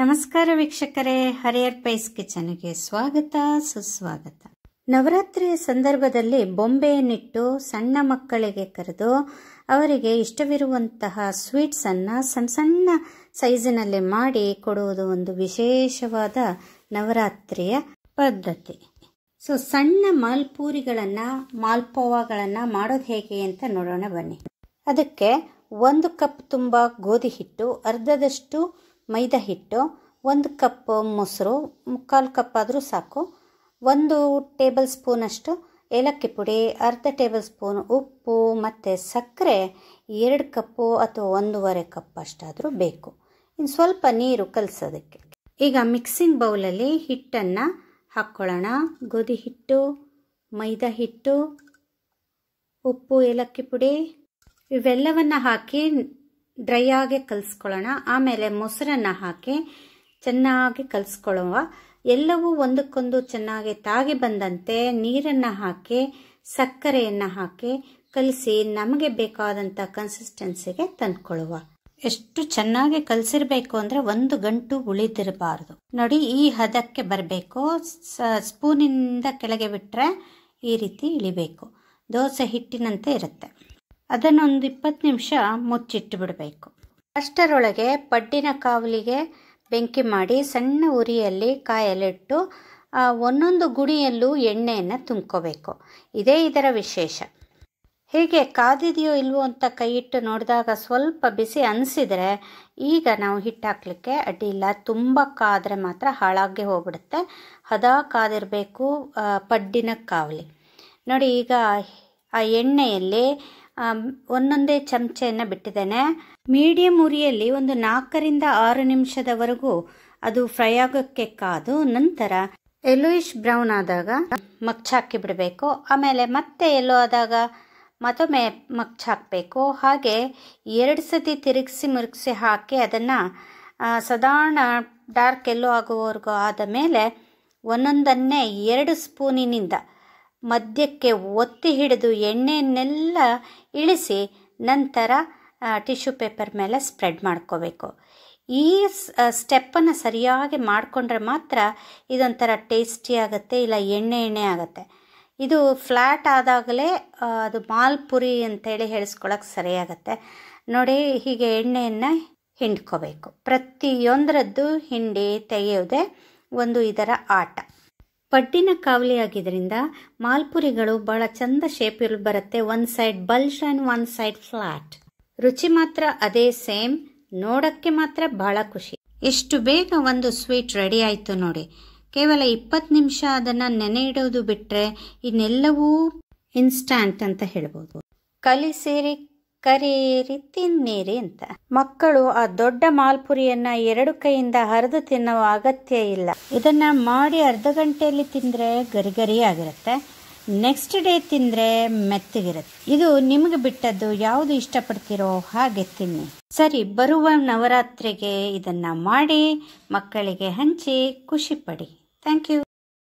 ನಮಸ್ಕಾರ ವೀಕ್ಷಕರೇ ಹರಿಯರ್ ಪೈಸ್ ಕಿಚನ್ಗೆ ಸ್ವಾಗತ ಸುಸ್ವಾಗತ ನವರಾತ್ರಿಯ ಸಂದರ್ಭದಲ್ಲಿ ಬೊಂಬೆಯನ್ನಿಟ್ಟು ಸಣ್ಣ ಮಕ್ಕಳಿಗೆ ಕರೆದು ಅವರಿಗೆ ಇಷ್ಟವಿರುವಂತಹ ಸ್ವೀಟ್ಸನ್ನು ಸಣ್ಣ ಸಣ್ಣ ಸೈಜಿನಲ್ಲಿ ಮಾಡಿ ಕೊಡುವುದು ಒಂದು ವಿಶೇಷವಾದ ನವರಾತ್ರಿಯ ಪದ್ಧತಿ ಸೊ ಸಣ್ಣ ಮಾಲ್ಪೂರಿಗಳನ್ನು ಮಾಲ್ಪೋವಾಗಳನ್ನು ಮಾಡೋದು ಹೇಗೆ ಅಂತ ನೋಡೋಣ ಬನ್ನಿ ಅದಕ್ಕೆ ಒಂದು ಕಪ್ ತುಂಬ ಗೋಧಿ ಹಿಟ್ಟು ಅರ್ಧದಷ್ಟು ಮೈದಾ ಹಿಟ್ಟು ಒಂದು ಕಪ್ ಮೊಸರು ಮುಕ್ಕಾಲು ಕಪ್ ಆದರೂ ಸಾಕು ಒಂದು ಟೇಬಲ್ ಸ್ಪೂನಷ್ಟು ಏಲಕ್ಕಿ ಪುಡಿ ಅರ್ಧ ಟೇಬಲ್ ಸ್ಪೂನ್ ಉಪ್ಪು ಮತ್ತು ಸಕ್ಕರೆ ಎರಡು ಕಪ್ಪು ಅಥವಾ ಒಂದೂವರೆ ಕಪ್ ಅಷ್ಟಾದರೂ ಬೇಕು ಇನ್ನು ಸ್ವಲ್ಪ ನೀರು ಕಲಿಸೋದಕ್ಕೆ ಈಗ ಮಿಕ್ಸಿಂಗ್ ಬೌಲಲ್ಲಿ ಹಿಟ್ಟನ್ನು ಹಾಕ್ಕೊಳ್ಳೋಣ ಗೋಧಿ ಹಿಟ್ಟು ಮೈದಾ ಹಿಟ್ಟು ಉಪ್ಪು ಏಲಕ್ಕಿ ಪುಡಿ ಇವೆಲ್ಲವನ್ನು ಹಾಕಿ ಡ್ರೈ ಆಗಿ ಕಲಿಸ್ಕೊಳ್ಳೋಣ ಆಮೇಲೆ ಮೊಸರನ್ನು ಹಾಕಿ ಚೆನ್ನಾಗಿ ಕಲಿಸ್ಕೊಳ್ಳುವ ಎಲ್ಲವೂ ಒಂದಕ್ಕೊಂದು ಚೆನ್ನಾಗಿ ತಾಗಿ ಬಂದಂತೆ ನೀರನ್ನು ಹಾಕಿ ಸಕ್ಕರೆಯನ್ನು ಹಾಕಿ ಕಲಸಿ ನಮಗೆ ಬೇಕಾದಂಥ ಕನ್ಸಿಸ್ಟೆನ್ಸಿಗೆ ತಂದ್ಕೊಳ್ಳುವ ಎಷ್ಟು ಚೆನ್ನಾಗಿ ಕಲಸಿರ್ಬೇಕು ಅಂದರೆ ಒಂದು ಗಂಟು ಉಳಿದಿರಬಾರ್ದು ನೋಡಿ ಈ ಹದಕ್ಕೆ ಬರಬೇಕು ಸ್ಪೂನಿಂದ ಕೆಳಗೆ ಬಿಟ್ಟರೆ ಈ ರೀತಿ ಇಳಿಬೇಕು ದೋಸೆ ಹಿಟ್ಟಿನಂತೆ ಇರುತ್ತೆ ಅದನ್ನೊಂದು ಇಪ್ಪತ್ತು ನಿಮಿಷ ಮುಚ್ಚಿಟ್ಟು ಬಿಡಬೇಕು ಅಷ್ಟರೊಳಗೆ ಪಡ್ಡಿನ ಕಾವಲಿಗೆ ಬೆಂಕಿ ಮಾಡಿ ಸಣ್ಣ ಉರಿಯಲ್ಲಿ ಕಾಯಲಿಟ್ಟು ಒಂದೊಂದು ಗುಣಿಯಲ್ಲೂ ಎಣ್ಣೆಯನ್ನು ತುಂಬ್ಕೋಬೇಕು ಇದೇ ಇದರ ವಿಶೇಷ ಹೀಗೆ ಕಾದಿದೆಯೋ ಇಲ್ವೋ ಅಂತ ಕೈಯಿಟ್ಟು ನೋಡಿದಾಗ ಸ್ವಲ್ಪ ಬಿಸಿ ಅನಿಸಿದರೆ ಈಗ ನಾವು ಹಿಟ್ಟು ಹಾಕಲಿಕ್ಕೆ ಇಲ್ಲ ತುಂಬ ಕಾದರೆ ಮಾತ್ರ ಹಾಳಾಗಿ ಹೋಗ್ಬಿಡುತ್ತೆ ಹದ ಕಾದಿರಬೇಕು ಪಡ್ಡಿನ ಕಾವಲಿ ನೋಡಿ ಈಗ ಆ ಎಣ್ಣೆಯಲ್ಲಿ ಒಂದೊಂದೇ ಚಮಚೆಯನ್ನು ಬಿಟ್ಟಿದ್ದೇನೆ ಮೀಡಿಯಂ ಉರಿಯಲ್ಲಿ ಒಂದು ನಾಲ್ಕರಿಂದ ಆರು ನಿಮಿಷದವರೆಗೂ ಅದು ಫ್ರೈ ಆಗೋಕ್ಕೆ ಕಾದು ನಂತರ ಎಲ್ಲೋಯಿಶ್ ಬ್ರೌನ್ ಆದಾಗ ಮಗ್ಚಾಕಿ ಬಿಡಬೇಕು ಆಮೇಲೆ ಮತ್ತೆ ಎಲ್ಲೋ ಆದಾಗ ಮತ್ತೊಮ್ಮೆ ಹಾಕಬೇಕು ಹಾಗೆ ಎರಡು ಸತಿ ತಿರುಗಿಸಿ ಮುರುಗಿಸಿ ಹಾಕಿ ಅದನ್ನು ಸಾಧಾರಣ ಡಾರ್ಕ್ ಎಲ್ಲೋ ಆಗುವವರೆಗೂ ಆದ ಮೇಲೆ ಒಂದೊಂದನ್ನೇ ಎರಡು ಸ್ಪೂನಿನಿಂದ ಮಧ್ಯಕ್ಕೆ ಒತ್ತಿ ಹಿಡಿದು ಎಣ್ಣೆಯನ್ನೆಲ್ಲ ಇಳಿಸಿ ನಂತರ ಟಿಶ್ಯೂ ಪೇಪರ್ ಮೇಲೆ ಸ್ಪ್ರೆಡ್ ಮಾಡ್ಕೋಬೇಕು ಈ ಸ್ಟೆಪ್ಪನ್ನು ಸರಿಯಾಗಿ ಮಾಡಿಕೊಂಡ್ರೆ ಮಾತ್ರ ಇದೊಂಥರ ಟೇಸ್ಟಿ ಆಗುತ್ತೆ ಇಲ್ಲ ಎಣ್ಣೆ ಎಣ್ಣೆ ಆಗುತ್ತೆ ಇದು ಫ್ಲ್ಯಾಟ್ ಆದಾಗಲೇ ಅದು ಮಾಲ್ಪುರಿ ಅಂತೇಳಿ ಹೇಳಿಸ್ಕೊಳಕ್ಕೆ ಸರಿಯಾಗತ್ತೆ ನೋಡಿ ಹೀಗೆ ಎಣ್ಣೆಯನ್ನು ಹಿಂಡ್ಕೋಬೇಕು ಪ್ರತಿಯೊಂದರದ್ದು ಹಿಂಡಿ ತೆಗೆಯೋದೆ ಒಂದು ಇದರ ಆಟ ಪಟ್ಟಿನ ಕಾವಲಿ ಆಗಿದ್ದರಿಂದ ಮಾಲ್ಪುರಿಗಳು ಬಹಳ ಚಂದ ಶೇಪ್ ಬರುತ್ತೆ one side bulge and one side flat ರುಚಿ ಮಾತ್ರ ಅದೇ ಸೇಮ್ ನೋಡಕ್ಕೆ ಮಾತ್ರ ಬಹಳ ಖುಷಿ ಎಷ್ಟು ಬೇಗ ಒಂದು ಸ್ವೀಟ್ ರೆಡಿ ಆಯಿತು ನೋಡಿ ಕೇವಲ ಇಪ್ಪತ್ತು ನಿಮಿಷ ಅದನ್ನು ನೆನೆ ಇಡೋದು ಬಿಟ್ಟರೆ ಇನ್ನೆಲ್ಲವೂ ಇನ್ಸ್ಟಾಂಟ್ ಅಂತ ಹೇಳ್ಬೋದು ಕಲಿ ಸೇರಿ ಕರೇರಿ ತಿನ್ನಿರಿ ಅಂತ ಮಕ್ಕಳು ಆ ದೊಡ್ಡ ಮಾಲ್ಪುರಿಯನ್ನ ಎರಡು ಕೈಯಿಂದ ಹರಿದು ತಿನ್ನುವ ಅಗತ್ಯ ಇಲ್ಲ ಇದನ್ನ ಮಾಡಿ ಅರ್ಧ ಗಂಟೆಯಲ್ಲಿ ತಿಂದ್ರೆ ಗರಿ ಆಗಿರುತ್ತೆ ನೆಕ್ಸ್ಟ್ ಡೇ ತಿಂದ್ರೆ ಮೆತ್ತಗಿರುತ್ತೆ ಇದು ನಿಮಗೆ ಬಿಟ್ಟದ್ದು ಯಾವುದು ಇಷ್ಟಪಡ್ತೀರೋ ಹಾಗೆ ತಿನ್ನಿ ಸರಿ ಬರುವ ನವರಾತ್ರಿಗೆ ಇದನ್ನ ಮಾಡಿ ಮಕ್ಕಳಿಗೆ ಹಂಚಿ ಖುಷಿ ಪಡಿ ಥ್ಯಾಂಕ್ ಯು